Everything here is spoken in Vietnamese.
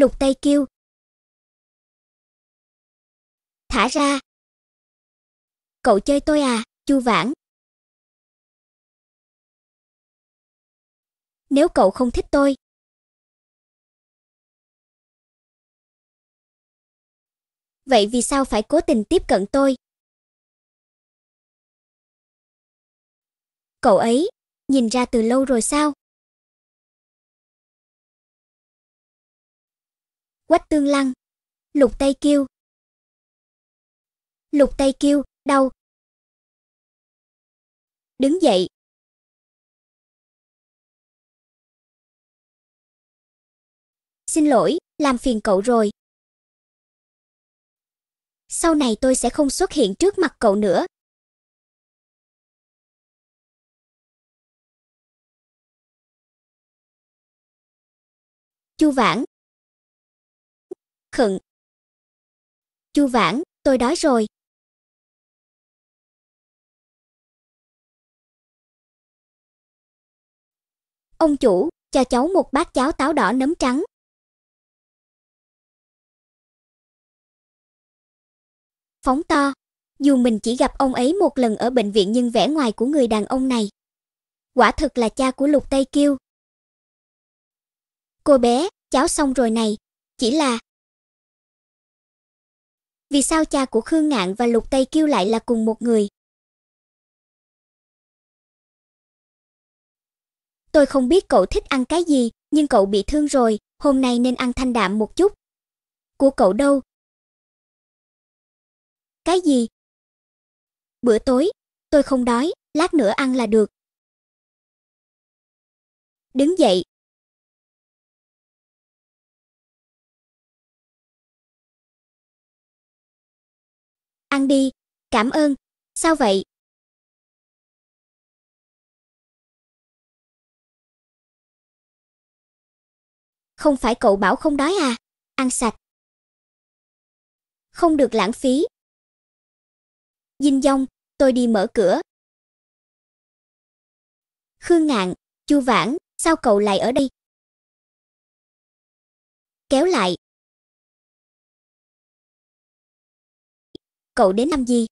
lục tay kêu. Thả ra. Cậu chơi tôi à, Chu Vãn. Nếu cậu không thích tôi. Vậy vì sao phải cố tình tiếp cận tôi? Cậu ấy nhìn ra từ lâu rồi sao? Quách Tương Lăng, Lục Tây Kiêu. Lục Tây Kiêu, đau. Đứng dậy. Xin lỗi, làm phiền cậu rồi. Sau này tôi sẽ không xuất hiện trước mặt cậu nữa. Chu Vãn khựng. Chu Vãn, tôi đói rồi. Ông chủ, cho cháu một bát cháo táo đỏ nấm trắng. Phóng to, dù mình chỉ gặp ông ấy một lần ở bệnh viện nhưng vẻ ngoài của người đàn ông này quả thực là cha của Lục Tây Kiêu. Cô bé, cháu xong rồi này, chỉ là vì sao cha của Khương Ngạn và Lục Tây Kiêu lại là cùng một người? Tôi không biết cậu thích ăn cái gì, nhưng cậu bị thương rồi, hôm nay nên ăn thanh đạm một chút. Của cậu đâu? Cái gì? Bữa tối, tôi không đói, lát nữa ăn là được. Đứng dậy, Ăn đi, cảm ơn. Sao vậy? Không phải cậu bảo không đói à? Ăn sạch. Không được lãng phí. Dinh dong, tôi đi mở cửa. Khương Ngạn, Chu Vãn, sao cậu lại ở đây? Kéo lại, cậu đến làm gì